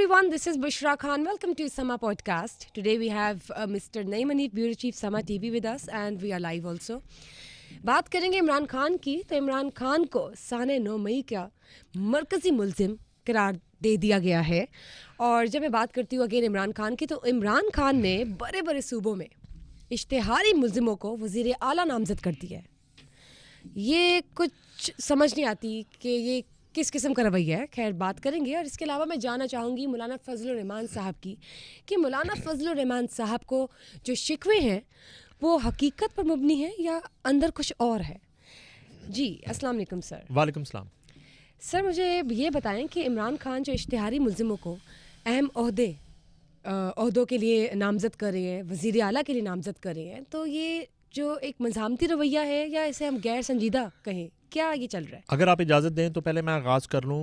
everyone, this is Bushra Khan. Welcome to Sama Podcast. Today we have uh, Mr. Naimanif, Bureau Chief Sama TV with us and we are live also. बात करेंगे इमरान खान की तो इमरान खान को साने नौ मई का मरकज़ी मुलजिम करार दे दिया गया है और जब मैं बात करती हूँ अगेन इमरान खान की तो इमरान खान ने बड़े बड़े सूबों में इश्तहारी मुलजिमों को वजीर अली नामज़द कर दिया है ये कुछ समझ नहीं आती कि ये किस किस्म का रवैया है खैर बात करेंगे और इसके अलावा मैं जानना चाहूँगी मौलाना फजल रहमान साहब की कि मौलाना फजल रहमान साहब को जो शिकवे हैं वो हकीकत पर मबनी है या अंदर कुछ और है जी अस्सलाम वालेकुम सर वालेकुम सलाम सर मुझे ये बताएं कि इमरान खान जो इश्तहारी मुलमों को अहम अहदे अहदों के लिए नामजद कर रहे हैं वज़ी अला के लिए नामजद कर रहे हैं तो ये जो एक मजामती रवैया है या इसे हम गैर संजीदा कहें क्या ये चल रहा है अगर आप इजाजत दें तो पहले मैं आगाज कर लूँ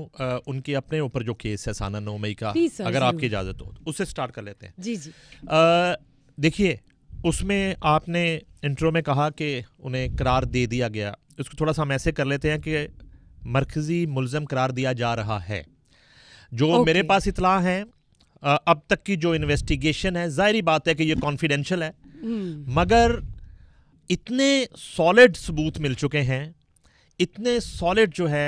उनके अपने ऊपर जो केस है साना मई का अगर आपकी इजाजत हो तो उससे स्टार्ट कर लेते हैं जी जी देखिए उसमें आपने इंट्रो में कहा कि उन्हें करार दे दिया गया उसको थोड़ा सा हम ऐसे कर लेते हैं कि मरकज़ी मुलजम करार दिया जा रहा है जो okay. मेरे पास इतला है अब तक की जो इन्वेस्टिगेशन है जाहरी बात है कि ये कॉन्फिडेंशियल है हम्म। मगर इतने सॉलिड सबूत मिल चुके हैं इतने सॉलिड जो है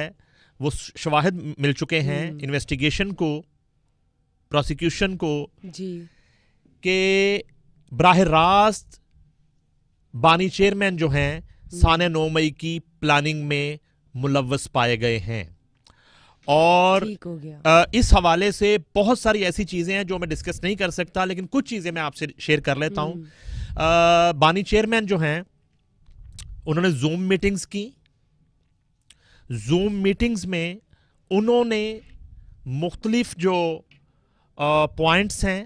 वो शवाहद मिल चुके हैं इन्वेस्टिगेशन हम्म। को प्रोसिक्यूशन को जी के बरह रास्त बानी चेयरमैन जो हैं हम्म। सान नौ मई की प्लानिंग में मुलवस पाए गए हैं और इस हवाले से बहुत सारी ऐसी चीज़ें हैं जो मैं डिस्कस नहीं कर सकता लेकिन कुछ चीज़ें मैं आपसे शेयर कर लेता हूं हम्म। बानी चेयरमैन जो हैं उन्होंने जूम मीटिंग्स की जूम मीटिंग्स में उन्होंने मुख्तलिफ जो पॉइंट्स हैं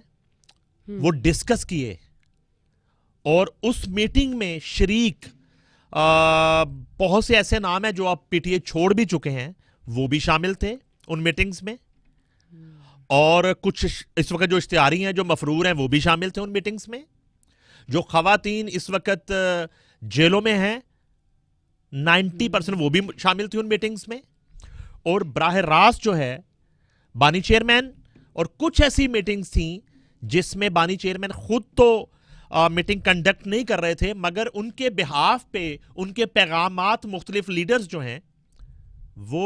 वो डिस्कस हम्म। किए और उस मीटिंग में शरीक बहुत से ऐसे नाम हैं जो आप पीटीए छोड़ भी चुके हैं वो भी शामिल थे उन मीटिंग्स में हम्म। और कुछ इस वक्त जो इश्तारी हैं जो मफरूर हैं वो भी शामिल थे उन मीटिंग्स में जो खातन इस वक्त जेलों में हैं नाइन्टी परसेंट वो भी शामिल थी उन मीटिंग्स में और ब्राह रास जो है बानी चेयरमैन और कुछ ऐसी मीटिंग्स थी जिसमें बानी चेयरमैन खुद तो मीटिंग कंडक्ट नहीं कर रहे थे मगर उनके बिहाफ पे उनके पैगाम मुख्तलिफ लीडर्स जो हैं वो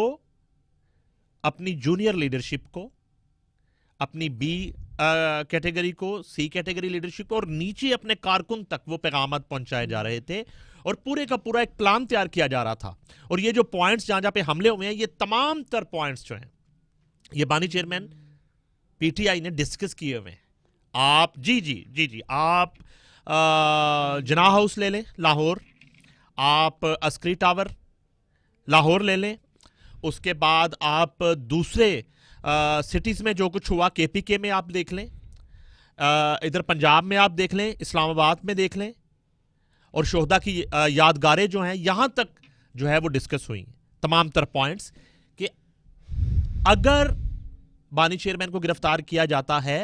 अपनी जूनियर लीडरशिप को अपनी बी कैटेगरी को सी कैटेगरी लीडरशिप को और नीचे अपने कारकुन तक वो पैगाम पहुंचाए जा रहे थे और पूरे का पूरा एक प्लान तैयार किया जा रहा था और ये जो पॉइंट्स जहां जहां पे हमले हुए हैं ये तमाम तर पॉइंट्स जो हैं ये बानी चेयरमैन पीटीआई ने डिस्कस किए हुए हैं आप जी जी जी जी आप जना हाउस ले लें लाहौर आप अस्क्री टावर लाहौर ले लें उसके बाद आप दूसरे सिटीज़ में जो कुछ हुआ केपीके में आप देख लें इधर पंजाब में आप देख लें इस्लामाबाद में देख लें और शोहदा की यादगारें जो हैं यहाँ तक जो है वो डिस्कस हुई तमाम तर पॉइंट्स कि अगर बानी चेयरमैन को गिरफ्तार किया जाता है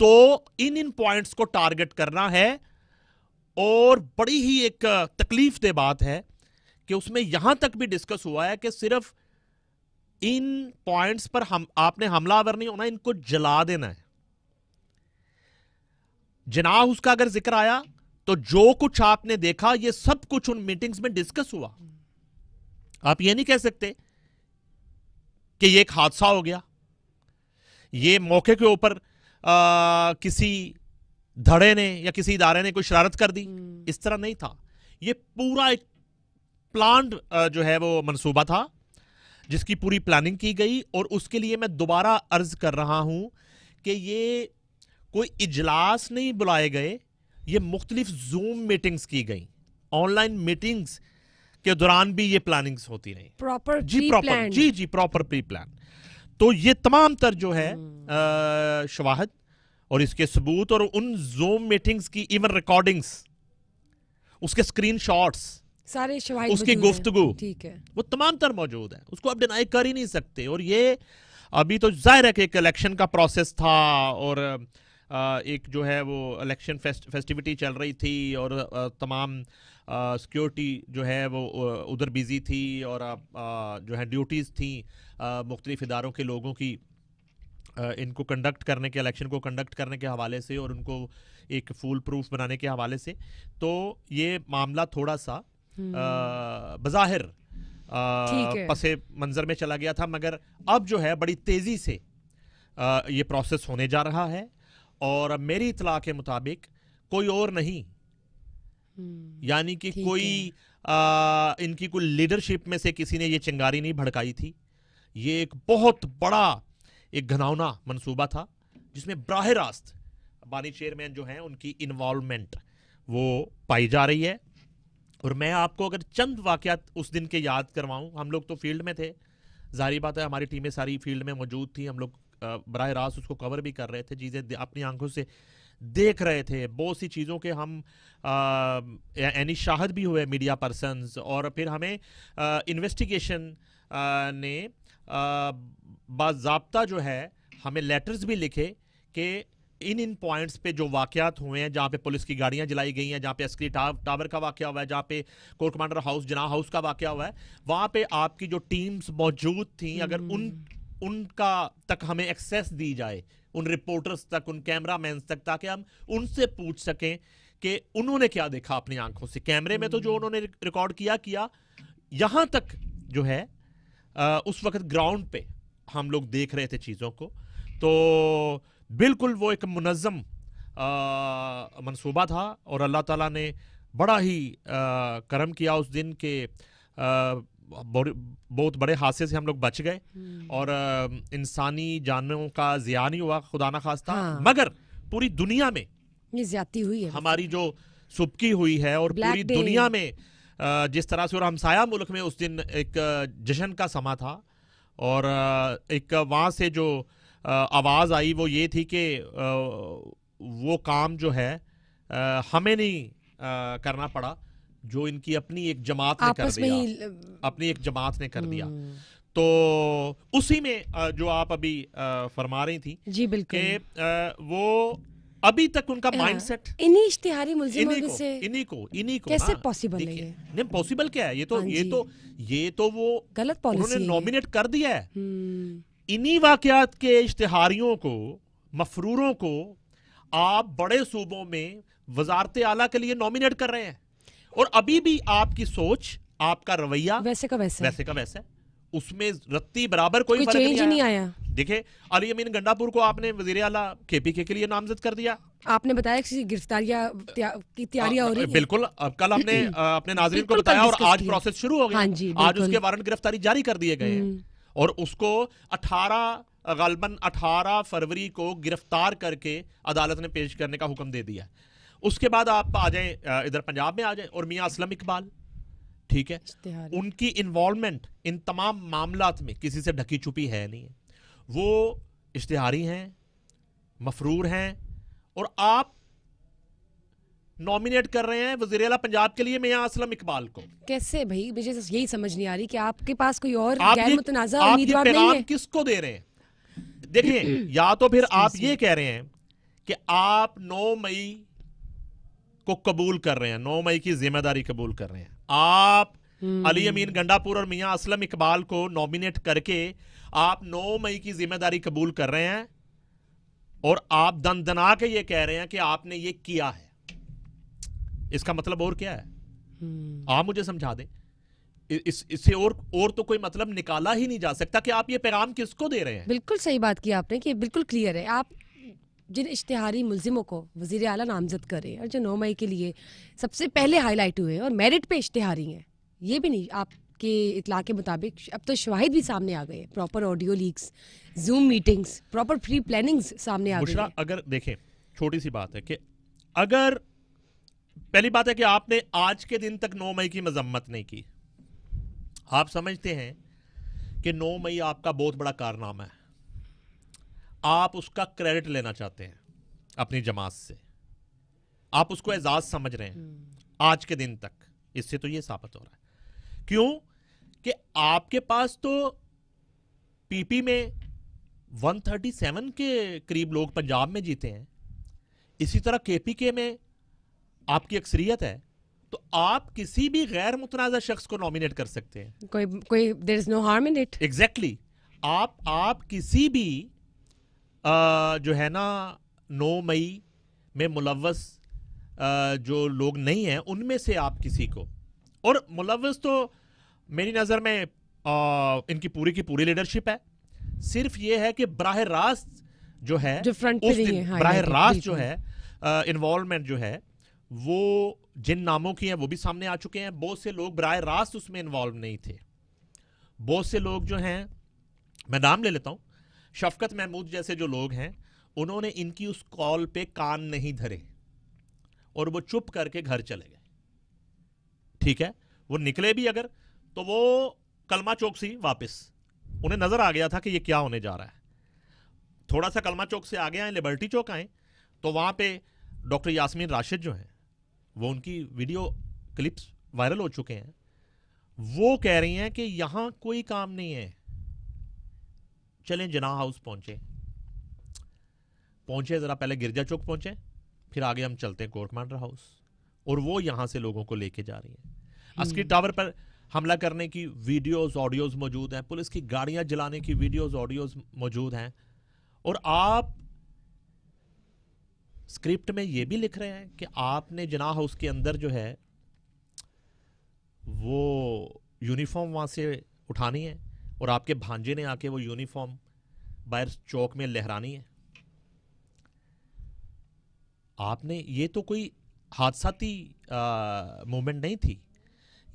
तो इन इन पॉइंट्स को टारगेट करना है और बड़ी ही एक तकलीफ दे बात है कि उसमें यहां तक भी डिस्कस हुआ है कि सिर्फ इन पॉइंट्स पर हम आपने हमलावर नहीं होना इनको जला देना है जनाह उसका अगर जिक्र आया तो जो कुछ आपने देखा ये सब कुछ उन मीटिंग्स में डिस्कस हुआ आप ये नहीं कह सकते कि ये एक हादसा हो गया ये मौके के ऊपर किसी धड़े ने या किसी इदारे ने कोई शरारत कर दी इस तरह नहीं था ये पूरा एक प्लान जो है वो मंसूबा था जिसकी पूरी प्लानिंग की गई और उसके लिए मैं दोबारा अर्ज कर रहा हूं कि ये कोई इजलास नहीं बुलाए गए ये मुख्तलिफ जूम मीटिंग्स की गई ऑनलाइन मीटिंग्स के दौरान भी ये प्लानिंग्स होती रही प्रॉपर जी प्रॉपर जी जी प्रॉपर प्री प्लान तो ये तमाम तर जो है hmm। शवाहद और इसके सबूत और उन जूम मीटिंग्स की इवन रिकॉर्डिंग्स उसके स्क्रीन शॉट्स सारे शवाहद उसकी गुफ्तगु ठीक है वो तमाम तर मौजूद है उसको आप डिनाई कर ही नहीं सकते और ये अभी तो जाहिर है कि एक इलेक्शन का प्रोसेस था और एक जो है वो इलेक्शन फेस्ट, फेस्टिविटी चल रही थी और तमाम सिक्योरिटी जो है वो उधर बिज़ी थी और जो है ड्यूटीज़ थी मुख्तलिफ़ इदारों के लोगों की इनको कंडक्ट करने के इलेक्शन को कंडक्ट करने के हवाले से और उनको एक फूल प्रूफ बनाने के हवाले से तो ये मामला थोड़ा सा हम्म। बज़ाहिर पसे मंजर में चला गया था मगर अब जो है बड़ी तेज़ी से आ, ये प्रोसेस होने जा रहा है और मेरी इतला के मुताबिक कोई और नहीं हम्म, यानी कि कोई आ, इनकी कोई लीडरशिप में से किसी ने ये चिंगारी नहीं भड़काई थी ये एक बहुत बड़ा एक घनौना मंसूबा था जिसमें बरह रास्त बानी चेयरमैन जो हैं उनकी इन्वॉलमेंट वो पाई जा रही है और मैं आपको अगर चंद वाक़ात उस दिन के याद करवाऊँ हम लोग तो फील्ड में थे जारी बात है हमारी टीमें सारी फील्ड में मौजूद थी हम लोग बर रास्त उसको कवर भी कर रहे थे चीज़ें अपनी आंखों से देख रहे थे बहुत सी चीज़ों के हम यानी शाहद भी हुए मीडिया पर्सन और फिर हमें इन्वेस्टिगेशन ने बाबा जो है हमें लेटर्स भी लिखे कि इन इन पॉइंट्स पे जो वाक़ात हुए हैं जहाँ पे पुलिस की गाड़ियाँ जलाई गई हैं जहाँ पे अस्करी टावर का वाक़ हुआ है जहाँ पे corps commander house Jinnah house का वाक़ हुआ है वहाँ पे आपकी जो टीम्स मौजूद थी अगर उन हम्म। उनका तक हमें एक्सेस दी जाए उन रिपोर्टर्स तक उन कैमरा मैन तक ताकि हम उनसे पूछ सकें कि उन्होंने क्या देखा अपनी आंखों से कैमरे में तो जो हम्म। उन्होंने रिकॉर्ड किया किया यहाँ तक जो है उस वक्त ग्राउंड पे हम लोग देख रहे थे चीज़ों को तो बिल्कुल वो एक मुनज़म मनसूबा था और अल्लाह ताला ने बड़ा ही आ, करम किया उस दिन के आ, बहुत बड़े हादसे से हम लोग बच गए हम्म। और इंसानी जानवरों का जिया नहीं हुआ खुदा ना खास्ता हाँ। मगर पूरी दुनिया में ये ज्यादा हुई है हमारी जो सुबकी हुई है और पूरी दुनिया में जिस तरह से और हमसाया मुल्क में उस दिन एक जश्न का समा था और एक वहाँ से जो आवाज़ आई वो ये थी कि वो काम जो है हमें नहीं करना पड़ा जो इनकी अपनी एक जमात ने कर दिया ल... अपनी एक जमात ने कर दिया हम्म। तो उसी में जो आप अभी फरमा रही थी जी बिल्कुल वो अभी तक उनका माइंडसेट हाँ। इन्हीं इश्तिहारी मुलजिमों से इन्हीं को इन्हीं को कैसे पॉसिबल हाँ। है नहीं पॉसिबल क्या है ये तो हाँ ये तो ये तो वो गलत पॉलिसी उन्होंने नॉमिनेट कर दिया है हम्म। इन्हीं वाकयात के इश्तिहारियों को मफरूरों को आप बड़े सूबों में वजारत आला के लिए नॉमिनेट कर रहे हैं और अभी भी आपकी सोच आपका रवैया वैसे का वैसे वैसे का वैसे उसमें रत्ती बराबर कोई, कोई फर्क नहीं, नहीं आया, आया। देखिए अली अमीन गंडापुर को आपने वजीर आला के पी के लिए नामजद कर दिया आपने बताया किसी गिरफ्तारियां की तैयारियां हो रही है बिल्कुल अब कल आपने अपने नाजरीन को बताया और आज प्रोसेस शुरू हो गया हाँ जी, आज उसके वारंट गिरफ्तारी जारी कर दिए गए हम्म। और उसको 18 गालबन 18 फरवरी को गिरफ्तार करके अदालत ने पेश करने का हुक्म दे दिया उसके बाद आप आ जाए इधर पंजाब में आ जाए और मियाँ असलम इकबाल ठीक है उनकी इन्वॉल्वमेंट इन तमाम मामला में किसी से ढकी छुपी है नहीं है वो इश्तहारी हैं मफरूर हैं और आप नॉमिनेट कर रहे हैं वजीर अला पंजाब के लिए मियाँ असलम इकबाल को कैसे भाई मुझे यही समझ नहीं आ रही कि आपके पास कोई और गैर मुतनाजा उम्मीदवार नहीं है किसको दे रहे हैं देखिए या तो फिर आप ये कह रहे हैं कि आप 9 मई को कबूल कर रहे हैं नौ मई की जिम्मेदारी कबूल कर रहे हैं आप हम्म। अली अमीन गंडापुर और मियां असलम इकबाल को नॉमिनेट करके आप नौ मई की जिम्मेदारी कबूल कर रहे हैं और आप दन दना के ये कह रहे हैं कि आपने ये किया है इसका मतलब और क्या है हम्म। आप मुझे समझा दें इस इससे और और तो कोई मतलब निकाला ही नहीं जा सकता कि आप ये पैगाम किसको दे रहे हैं बिल्कुल सही बात की आपने कि बिल्कुल क्लियर है आप जिन इश्तहारी मुलजिमों को वजीर अला नामजद करे और जो नौ मई के लिए सबसे पहले हाईलाइट हुए और मेरिट पे इश्तहारी हैं ये भी नहीं आपके इतला के मुताबिक अब तो शवाहिद भी सामने आ गए proper audio leaks Zoom meetings proper pre plannings सामने आ गई अगर देखें छोटी सी बात है कि अगर पहली बात है कि आपने आज के दिन तक नौ मई की मजम्मत नहीं की आप समझते हैं कि नौ मई आपका बहुत बड़ा कारनामा है आप उसका क्रेडिट लेना चाहते हैं अपनी जमात से आप उसको एजाज समझ रहे हैं हम्म। आज के दिन तक इससे तो यह साबित हो रहा है क्यों कि आपके पास तो पीपी में 137 के करीब लोग पंजाब में जीते हैं इसी तरह केपीके में आपकी अक्सरियत है तो आप किसी भी गैर मुतनाज़ शख्स को नॉमिनेट कर सकते हैं कोई कोई there is no harm in it exactly आप आप किसी भी जो है ना नौ मई में मुलवस जो लोग नहीं हैं उनमें से आप किसी को और मुलवस तो मेरी नज़र में आ, इनकी पूरी की पूरी लीडरशिप है सिर्फ ये है कि बरह रास्त जो है जो फ्रंट उस दिन हाँ, बरह रास्त जो है इन्वॉल्वमेंट जो है वो जिन नामों की हैं वो भी सामने आ चुके हैं बहुत से लोग बरह रास्त उसमें इन्वॉल्व नहीं थे बहुत से लोग जो हैं मैं नाम ले लेता हूँ शफकत महमूद जैसे जो लोग हैं उन्होंने इनकी उस कॉल पे कान नहीं धरे और वो चुप करके घर चले गए ठीक है वो निकले भी अगर तो वो कलमा चौक से वापस उन्हें नज़र आ गया था कि ये क्या होने जा रहा है थोड़ा सा कलमा चौक से आगे आए लिबर्टी चौक आए तो वहाँ पे डॉक्टर यासमीन राशिद जो हैं वो उनकी वीडियो क्लिप्स वायरल हो चुके हैं वो कह रही हैं कि यहाँ कोई काम नहीं है चले जना हाउस पहुंचे पहुंचे ज़रा पहले गिरजा चौक पहुंचे फिर आगे हम चलते हैं कोर्टमांडर हाउस और वो यहां से लोगों को लेके जा रही है अस्क्री हम्म। टावर पर हमला करने की वीडियोस ऑडियोज मौजूद हैं पुलिस की गाड़ियां जलाने की वीडियोस ऑडियोज मौजूद हैं और आप स्क्रिप्ट में ये भी लिख रहे हैं कि आपने जना हाउस के अंदर जो है वो यूनिफॉर्म वहां से उठानी है और आपके भांजे ने आके वो यूनिफॉर्म बाहर चौक में लहरानी है आपने ये तो कोई हादसाती मोमेंट नहीं थी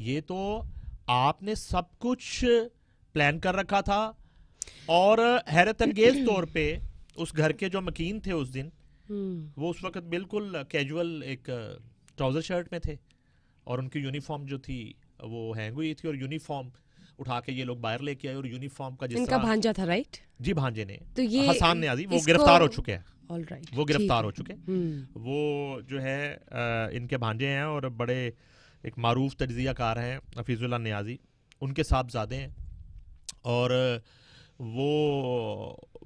ये तो आपने सब कुछ प्लान कर रखा था और हैरत अंगेज तौर पे उस घर के जो मकीन थे उस दिन हम्म। वो उस वक्त बिल्कुल कैजुअल एक ट्राउज़र शर्ट में थे और उनकी यूनिफॉर्म जो थी वो हैंग हुई थी और यूनिफॉर्म उठा के ये लोग बाहर लेके आए और यूनिफॉर्म का जिसका भांजा था राइट जी भांजे ने तो ये हसान ने आजी वो गिरफ्तार हो चुके हैं Right, वो गिरफ्तार हो चुके हम्म। वो जो है इनके भांजे हैं और बड़े एक मरूफ तजिया कार हैं हफीज़ुल्ला न्याजी उनके साहबजादे हैं और वो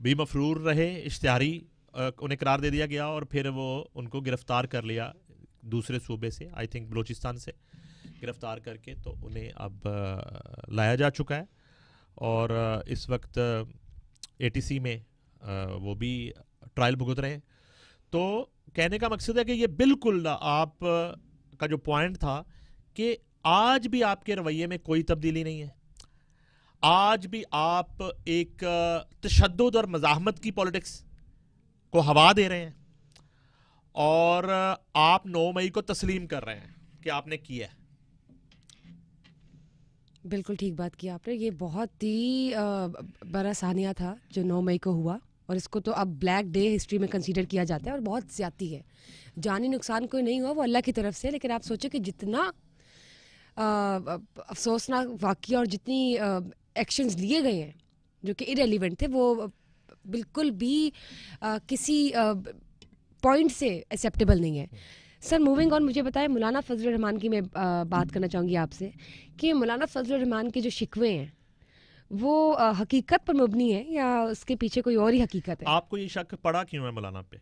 भी मफरूर रहे इश्तहारी उन्हें करार दे दिया गया और फिर वो उनको गिरफ़्तार कर लिया दूसरे सूबे से आई थिंक बलूचिस्तान से गिरफ़्तार करके तो उन्हें अब लाया जा चुका है और इस वक्त एटीसी में वो भी ट्रायल भुगत रहे हैं तो कहने का मकसद है कि ये बिल्कुल ना आप का जो पॉइंट था कि आज भी आपके रवैये में कोई तब्दीली नहीं है आज भी आप एक तशद और मजामत की पॉलिटिक्स को हवा दे रहे हैं और आप 9 मई को तस्लीम कर रहे हैं कि आपने किया है बिल्कुल ठीक बात की आपने ये बहुत ही बड़ा सानिया था जो नौ मई को हुआ और इसको तो अब ब्लैक डे हिस्ट्री में कंसीडर किया जाता है और बहुत ज्यादा है जानी नुकसान कोई नहीं हुआ वो अल्लाह की तरफ से लेकिन आप सोचो कि जितना अफसोसनाक वाक्य और जितनी एक्शंस लिए गए हैं जो कि इरेलीवेंट थे वो बिल्कुल भी आ, किसी पॉइंट से एक्सेप्टेबल नहीं है सर मूविंग ऑन मुझे बताएं मौलाना फजल रहमान की मैं बात करना चाहूँगी आपसे कि मौलाना फजल रहमान के जो शिकवे हैं वो हकीकत पर मबनी है या उसके पीछे कोई और ही हकीकत है आपको ये शक पड़ा क्यों है मौलाना पे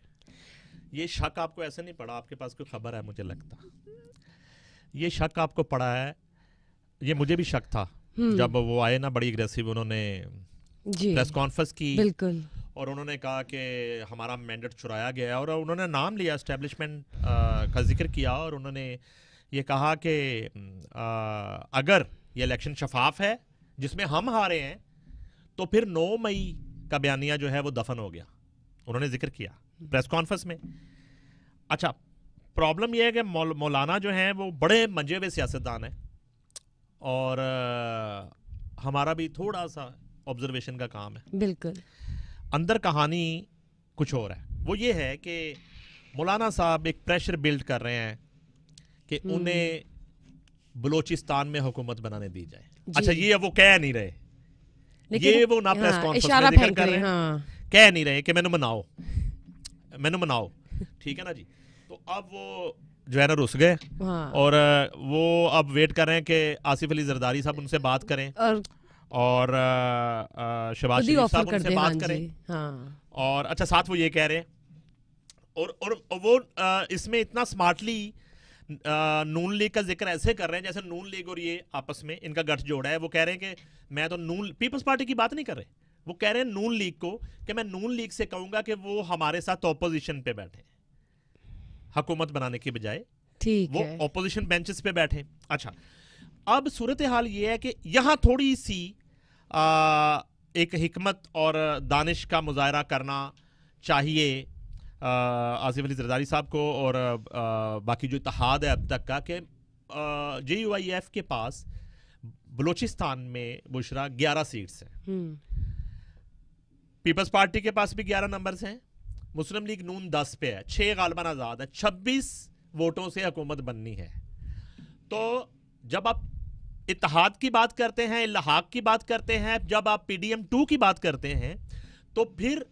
ये शक आपको ऐसे नहीं पड़ा आपके पास कोई खबर है मुझे लगता ये शक आपको पड़ा है ये मुझे भी शक था हम्म। जब वो आए ना बड़ी एग्रेसिव उन्होंने प्रेस कॉन्फ्रेंस की बिल्कुल और उन्होंने कहा कि हमारा मैंडेट चुराया गया है और उन्होंने नाम लिया इस्टेब्लिशमेंट का जिक्र किया और उन्होंने ये कहा कि अगर ये इलेक्शन शफाफ है जिसमें हम हारे हैं तो फिर 9 मई का बयानिया जो है वो दफन हो गया उन्होंने जिक्र किया प्रेस कॉन्फ्रेंस में अच्छा प्रॉब्लम यह है कि मौलाना जो हैं वो बड़े मंजे हुए सियासतदान हैं और आ, हमारा भी थोड़ा सा ऑब्जर्वेशन का काम है बिल्कुल अंदर कहानी कुछ और है वो ये है कि मौलाना साहब एक प्रेशर बिल्ड कर रहे हैं कि हम्म। उन्हें बलोचिस्तान में हुकूमत बनाने दी जाए अच्छा ये वो कह नहीं रहे ये वो ना प्रेस हाँ, कॉन्फ्रेंस में कर रहे हैं हाँ। कह नहीं रहे कि मैंने मनाओ मैंने मनाओ ठीक है ना जी तो अब वो जो है ना रुस गए हाँ। और वो अब वेट कर रहे हैं कि आसिफ अली जरदारी साहब उनसे बात करें और और शबाज शरीफ साहब उनसे बात हाँ करें हाँ। और अच्छा साथ वो ये कह रहे हैं और और वो इसमें इतना स्मार्टली नून लीग का जिक्र ऐसे कर रहे हैं जैसे नून लीग और ये आपस में इनका गठ जोड़ा है वो कह रहे हैं कि मैं तो नून पीपल्स पार्टी की बात नहीं कर रहे वो कह रहे हैं नून लीग को कि मैं नून लीग से कहूंगा कि वो हमारे साथ ऑपोजिशन पे बैठे हकूमत बनाने की बजाय ठीक वो ऑपोजिशन बेंचेस पे बैठे अच्छा अब सूरत हाल ये है कि यहाँ थोड़ी सी आ, एक हमत और दानिश का मुजाहरा करना चाहिए आसिफ अली जरदारी साहब को और आ, बाकी जो इतिहाद है अब तक का कि जे यू आई एफ के पास बलूचिस्तान में बुशरा ग्यारह सीट्स हैं हम्म। पीपल्स पार्टी के पास भी ग्यारह नंबर्स हैं मुस्लिम लीग नून दस पे है छः गालबा आज़ाद है छब्बीस वोटों से हुकूमत बननी है तो जब आप इतिहाद की बात करते हैं इलाहाक की बात करते हैं जब आप पीडीएम टू की बात करते हैं तो फिर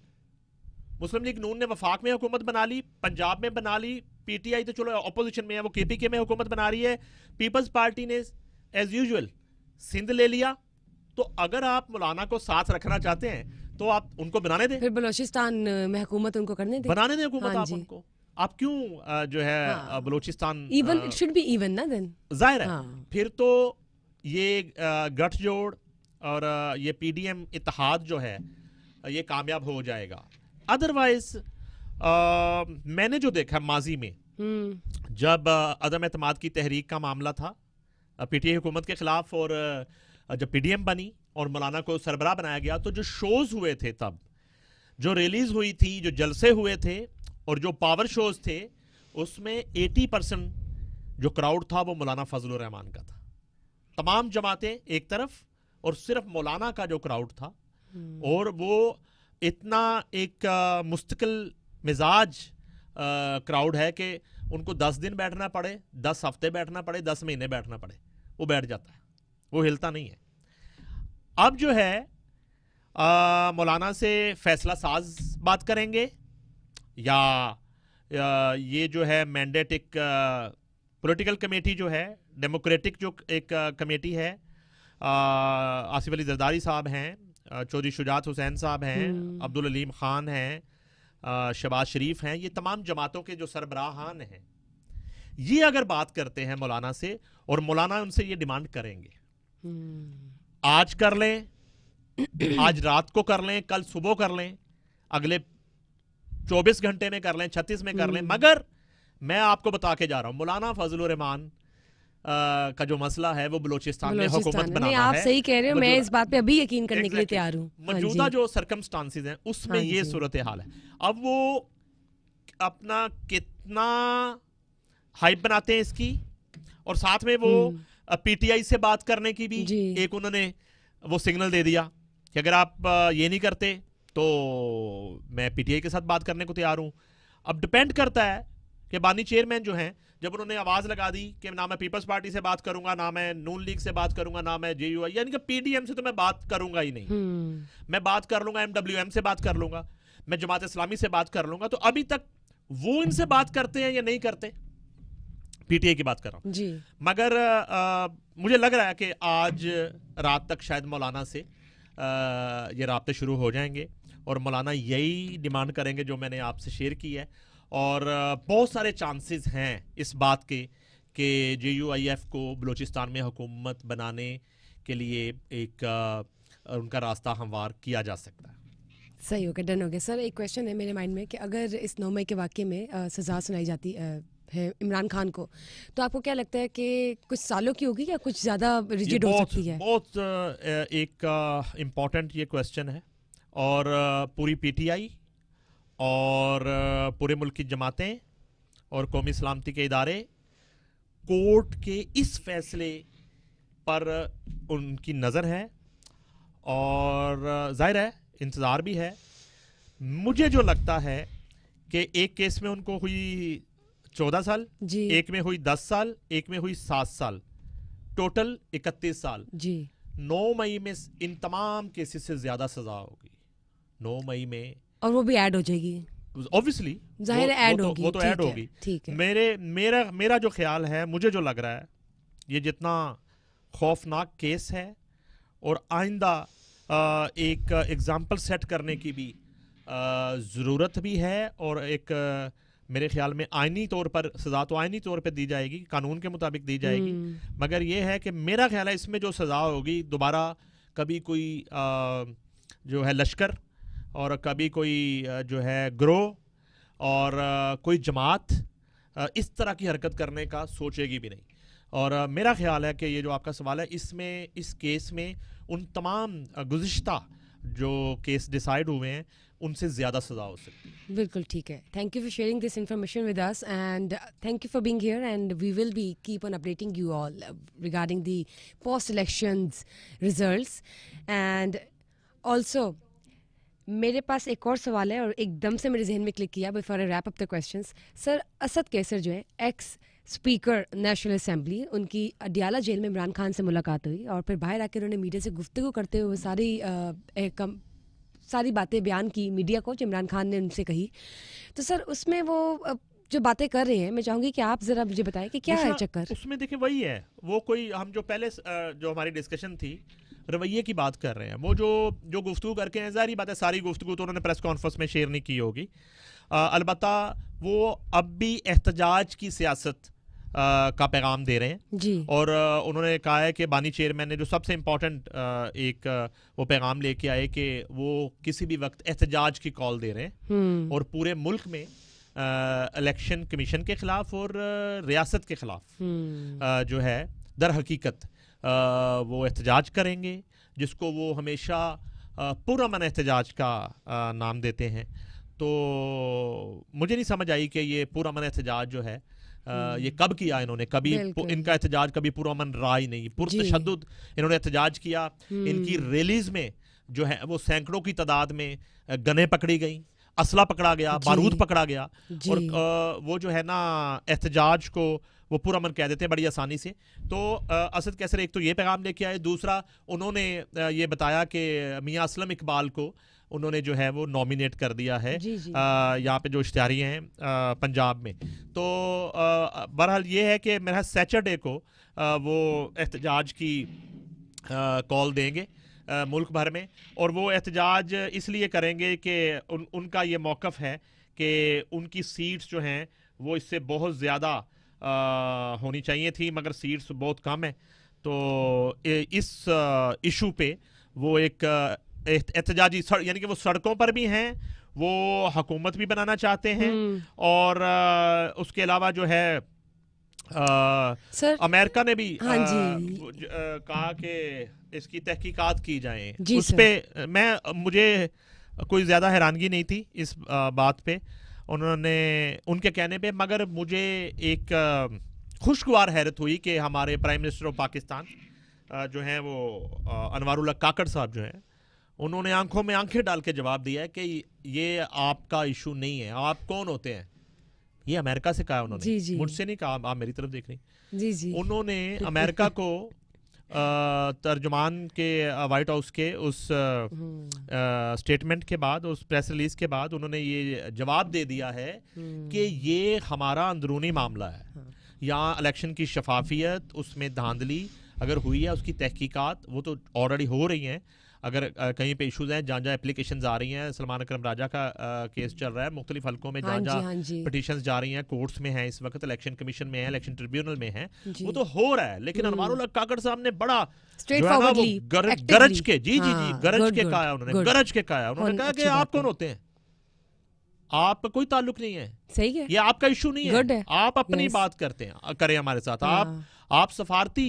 मुस्लिम लीग नून ने वफाक में हुकूमत बना ली पंजाब में बना ली पीटीआई तो चलो अपोजिशन में है वो केपीके में हुकूमत बना रही है पीपल्स पार्टी ने एज यूजल सिंध ले लिया तो अगर आप मौलाना को साथ रखना चाहते हैं तो आप उनको बनाने दें फिर बलोचिस्तान में हुकूमत उनको करने दें बनाने दें हुकूमत हाँ आप उनको आप क्यों जो है हाँ। Balochistan even it should be even ना देन जाहिर है हाँ। फिर तो ये गठजोड़ और ये पीडीएम इतिहाद जो है ये कामयाब हो जाएगा अदरवाइज मैंने जो देखा माजी में हम्म। जब अदम अतमाद की तहरीक का मामला था पीटीए हुकूमत के खिलाफ और जब पीडीएम बनी और मौलाना को सरबराह बनाया गया तो जो शोज़ हुए थे तब जो रिलीज़ हुई थी जो जलसे हुए थे और जो पावर शोज़ थे उसमें 80 परसेंट जो क्राउड था वो मौलाना फजल रहमान का था तमाम जमातें एक तरफ और सिर्फ मौलाना का जो क्राउड था हम्म। और वो इतना एक मुस्तकिल मिजाज क्राउड है कि उनको दस दिन बैठना पड़े दस हफ्ते बैठना पड़े दस महीने बैठना पड़े वो बैठ जाता है वो हिलता नहीं है अब जो है मौलाना से फैसला साज बात करेंगे या, या ये जो है मैंडेट एक पोलिटिकल कमेटी जो है डेमोक्रेटिक जो एक कमेटी है आसिफ अली जरदारी साहब हैं चौधरी शुजात हुसैन साहब हैं हम्म। अब्दुल अलीम खान हैं शबाज शरीफ हैं ये तमाम जमातों के जो सरबराहान हैं ये अगर बात करते हैं मौलाना से और मौलाना उनसे ये डिमांड करेंगे हम्म। आज कर लें आज रात को कर लें कल सुबह कर लें अगले 24 घंटे में कर लें 36 में कर लें हम्म। मगर मैं आपको बता के जा रहा हूं मौलाना फजलान का जो मसला है वो बलोचिस्तान में हुकूमत बनाना है आप सही कह रहे हो मैं इस बात पे अभी यकीन करने के लिए तैयार हूँ हाँ मौजूदा जो सरकमस्टांसिस हैं उसमें हाँ ये सूरत हाल है अब वो अपना कितना हाइप बनाते हैं इसकी और साथ में वो पीटीआई हम्म। से बात करने की भी एक उन्होंने वो सिग्नल दे दिया कि अगर आप ये नहीं करते तो मैं पीटीआई के साथ बात करने को तैयार हूँ अब डिपेंड करता है कि बानी चेयरमैन जो हैं जब उन्होंने आवाज़ लगा दी कि ना मैं पीपल्स पार्टी से बात करूंगा ना मैं नून लीग से बात करूंगा ना मैं जे यानी कि पीडीएम से तो मैं बात करूंगा ही नहीं हम्म। मैं बात कर लूंगा एमडब्ल्यूएम से बात कर लूंगा मैं जमात इस्लामी से बात कर लूंगा तो अभी तक वो इनसे बात करते हैं या नहीं करते पीटीए की बात कर रहा हूँ मगर आ, मुझे लग रहा है कि आज रात तक शायद मौलाना से आ, ये रबते शुरू हो जाएंगे और मौलाना यही डिमांड करेंगे जो मैंने आपसे शेयर की है और बहुत सारे चांसेस हैं इस बात के कि जे यू आई एफ को बलूचिस्तान में हुकूमत बनाने के लिए एक उनका रास्ता हमवार किया जा सकता है सही हो गया डन हो गया सर एक क्वेश्चन है मेरे माइंड में कि अगर इस नौ मई के वाक्य में आ, सजा सुनाई जाती आ, है इमरान खान को तो आपको क्या लगता है कि कुछ सालों की होगी या कुछ ज़्यादा रिजिड हो सकती है बहुत एक इम्पॉर्टेंट ये क्वेश्चन है और पूरी पीटीआई और पूरे मुल्क की जमातें और कौमी सलामती के इदारे कोर्ट के इस फैसले पर उनकी नज़र है और ज़ाहिर है इंतज़ार भी है मुझे जो लगता है कि एक केस में उनको हुई चौदह साल जी एक में हुई दस साल एक में हुई सात साल टोटल इकतीस साल जी नौ मई में इन तमाम केसेस से ज़्यादा सज़ा होगी नौ मई में और वो भी ऐड हो जाएगी ऑब्वियसली जाहिर ऐड तो- होगी वो तो ऐड होगी ठीक, है मेरे मेरा मेरा जो ख्याल है मुझे जो लग रहा है ये जितना खौफनाक केस है और आइंदा एक एग्ज़ाम्पल सेट करने की भी ज़रूरत भी है और एक मेरे ख्याल में आइनी तौर पर सज़ा तो आइनी तौर पर दी जाएगी कानून के मुताबिक दी जाएगी हम्म। मगर यह है कि मेरा ख्याल है इसमें जो सज़ा होगी दोबारा कभी कोई आ, जो है लश्कर और कभी कोई जो है ग्रोह और कोई जमात इस तरह की हरकत करने का सोचेगी भी नहीं और मेरा ख्याल है कि ये जो आपका सवाल है इसमें इस केस में उन तमाम गुज्त जो केस डिसाइड हुए हैं उनसे ज़्यादा सजा हो सकती है बिल्कुल ठीक है thank you for sharing this information with us and thank you for being here and we will be keep on updating you all regarding the post elections results and also मेरे पास एक और सवाल है और एकदम से मेरे जहन में क्लिक किया before I wrap up the question sir Asad Qaiser जो है एक्स स्पीकर नेशनल असम्बली उनकी अडियाला जेल में इमरान खान से मुलाकात हुई और फिर बाहर आकर उन्होंने मीडिया से गुफ्तु करते हुए सारी आ, कम सारी बातें बयान की मीडिया को जो इमरान खान ने उनसे कही तो सर उसमें वो जो बातें कर रहे हैं मैं चाहूंगी कि आप जरा मुझे बताएं कि क्या है चक्कर उसमें देखिए वही है वो कोई हम जो पहले जो हमारी डिस्कशन थी रवैये की बात कर रहे हैं वो जो जो गुफ्तु करके हैं जारी बात है सारी गुफ्तु तो उन्होंने प्रेस कॉन्फ्रेंस में शेयर नहीं की होगी अलबत् वो अब भी एहतजाज की सियासत का पैगाम दे रहे हैं जी और उन्होंने कहा है कि बानी चेयरमैन ने जो सबसे इम्पोर्टेंट एक वो पैगाम लेके आए कि वो किसी भी वक्त एहतजाज की कॉल दे रहे हैं हम्म। और पूरे मुल्क में इलेक्शन कमीशन के खिलाफ और रियासत के खिलाफ हम्म। जो है दर हकीकत वो एहतजाज करेंगे जिसको वो हमेशा पुरमन एहतजाज का नाम देते हैं तो मुझे नहीं समझ आई कि ये पुरमन एहतजाज जो है आ, हम्म। ये कब किया इन्होंने कभी इनका एहतजाज कभी पुरमन रहा ही नहीं पुरतशद इन्होंने एहतजाज किया हम्म। इनकी रैलीज में जो है वो सैकड़ों की तादाद में गने पकड़ी गई असला पकड़ा गया बारूद पकड़ा गया और वो जो है ना एहतजाज को वो पूरा मन कह देते हैं बड़ी आसानी से तो असद कैसर एक तो ये पैगाम लेके आए दूसरा उन्होंने ये बताया कि मियाँ असलम इकबाल को उन्होंने जो है वो नॉमिनेट कर दिया है यहाँ पे जो इश्तारी हैं पंजाब में तो बहरहाल ये है कि मेरा सैटरडे को आ, वो एहतजाज की कॉल देंगे आ, मुल्क भर में और वो एहतजाज इसलिए करेंगे कि उन, उनका ये मौक़ है कि उनकी सीट्स जो हैं वो इससे बहुत ज़्यादा होनी चाहिए थी मगर सीट्स बहुत कम है तो इस इशू पे वो एक एहतजाजी यानी कि वो सड़कों पर भी हैं वो हकूमत भी बनाना चाहते हैं हम्म। और उसके अलावा जो है आ, अमेरिका ने भी हाँ जी कहा कि इसकी तहकीकात की जाए उस पर मैं मुझे कोई ज़्यादा हैरानगी नहीं थी इस आ, बात पे उन्होंने उनके कहने पे मगर मुझे एक खुशगवार हैरत हुई कि हमारे प्राइम मिनिस्टर ऑफ पाकिस्तान जो हैं वो अनवारुल्ला काकड़ साहब जो हैं उन्होंने आंखों में आंखें डाल के जवाब दिया है कि ये आपका इशू नहीं है आप कौन होते हैं ये अमेरिका से कहा उन्होंने मुझसे नहीं कहा आप मेरी तरफ देख रही जी जी उन्होंने अमेरिका को तर्जुमान के वाइट हाउस के उस स्टेटमेंट हम्म। के बाद उस प्रेस रिलीज के बाद उन्होंने ये जवाब दे दिया है हम्म। कि ये हमारा अंदरूनी मामला है हाँ। यहाँ इलेक्शन की शफाफियत उसमें धांधली अगर हुई है उसकी तहकीकात वो तो ऑलरेडी हो रही हैं अगर कहीं पे इशूज़ हैं जहाँ जहाँ एप्लीकेशन आ रही हैं सलमान अक्रम राजा का केस चल रहा है मुख्तलिफ हल्कों में जहाँ जहाँ पटिशन जा रही हैं कोर्ट्स में हैं इस वक्त इलेक्शन कमीशन में है इलेक्शन ट्रिब्यूनल में है वो तो हो रहा है लेकिन हम्म। अनवारुल काकड़ साहब ने बड़ा गरज के जी जी जी हाँ, गरज के कहा उन्होंने गरज के कहा उन्होंने कहा कि आप कौन होते हैं आपका कोई ताल्लुक नहीं है सही है ये आपका इशू नहीं है।, है आप अपनी बात करते हैं करें हमारे साथ आप हाँ। आप सफारती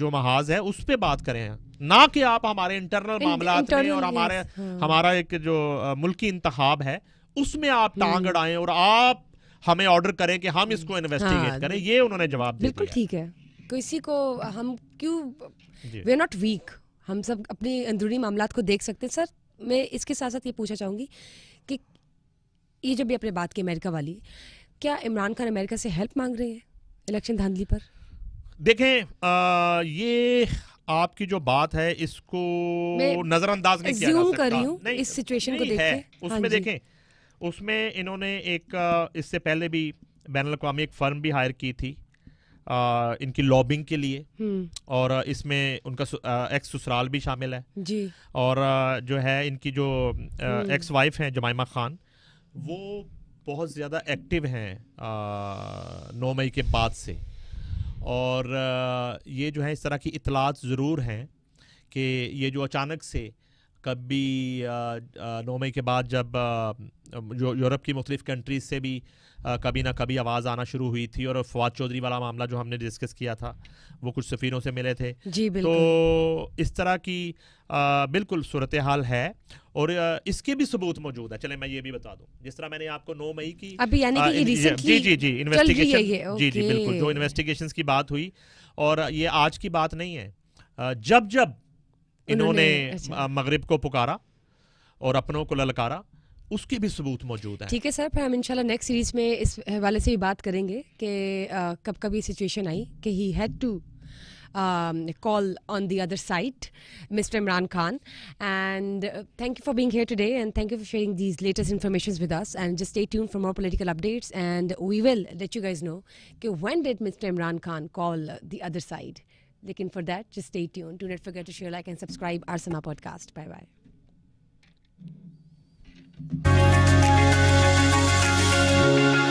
जो महाज है उस पर बात करें ना कि आप हमारे इंटरनल मामला में और हमारे हाँ। हमारा एक जो मुल्की इंतहाब है उसमें आप हम्म। टांग अड़ाएं और आप हमें ऑर्डर करें कि हम इसको इन्वेस्टिगेट हाँ, करें ये उन्होंने जवाब दिया बिल्कुल ठीक है किसी को हम क्यों वे नॉट वीक हम सब अपने अंदरूनी मामला को देख सकते हैं सर मैं इसके साथ साथ ये पूछना चाहूँगी कि ये जब भी आपने बात की अमेरिका वाली क्या इमरान खान अमेरिका से हेल्प मांग रहे हैं इलेक्शन धांधली पर देखें आ, ये आपकी जो बात है इसको नजरअंदाज नहीं किया जा सकता नहीं इस सिचुएशन को है हाँ उसमें हाँ देखें उसमें इन्होंने एक इससे पहले भी बैन अवी एक फर्म भी हायर की थी आ, इनकी लॉबिंग के लिए हम्म। और इसमें उनका एक्स ससुराल भी शामिल है जी और जो है इनकी जो एक्स हम्म। वाइफ हैं जमाइमा खान वो बहुत ज़्यादा एक्टिव हैं नौ मई के बाद से और ये जो है इस तरह की इतलात ज़रूर हैं कि ये जो अचानक से कभी नौ मई के बाद जब जो यूरोप की मुख्तलिफ कंट्रीज़ से भी आ, कभी ना कभी आवाज़ आना शुरू हुई थी और फवाद चौधरी वाला मामला जो हमने डिस्कस किया था वो कुछ सफ़ीरों से मिले थे जी तो इस तरह की आ, बिल्कुल सूरत हाल है और आ, इसके भी सबूत मौजूद है चले मैं ये भी बता दूं जिस तरह मैंने आपको नौ मई की अभी यानी कि जी जी जी इन्वेस्टिगेशन जी जी बिल्कुल जो इन्वेस्टिगेशन की बात हुई और ये आज की बात नहीं है जब जब इन्होंने अच्छा। मगरब को पुकारा और अपनों को ललकारा उसके भी सबूत मौजूद है ठीक है सर फिर हम इंशाल्लाह नेक्स्ट सीरीज में इस हवाले से भी बात करेंगे कि कब कभी सिचुएशन आई कि he had to call on the other side Mr Imran Khan and thank you for being here today and thank you for sharing these latest information with us and just stay tune for more political updates and we will let you guys know कि when did Mr Imran Khan call the other side लेकिन for that just stay tune do not forget to share like and subscribe our Samaa podcast bye bye Thank you.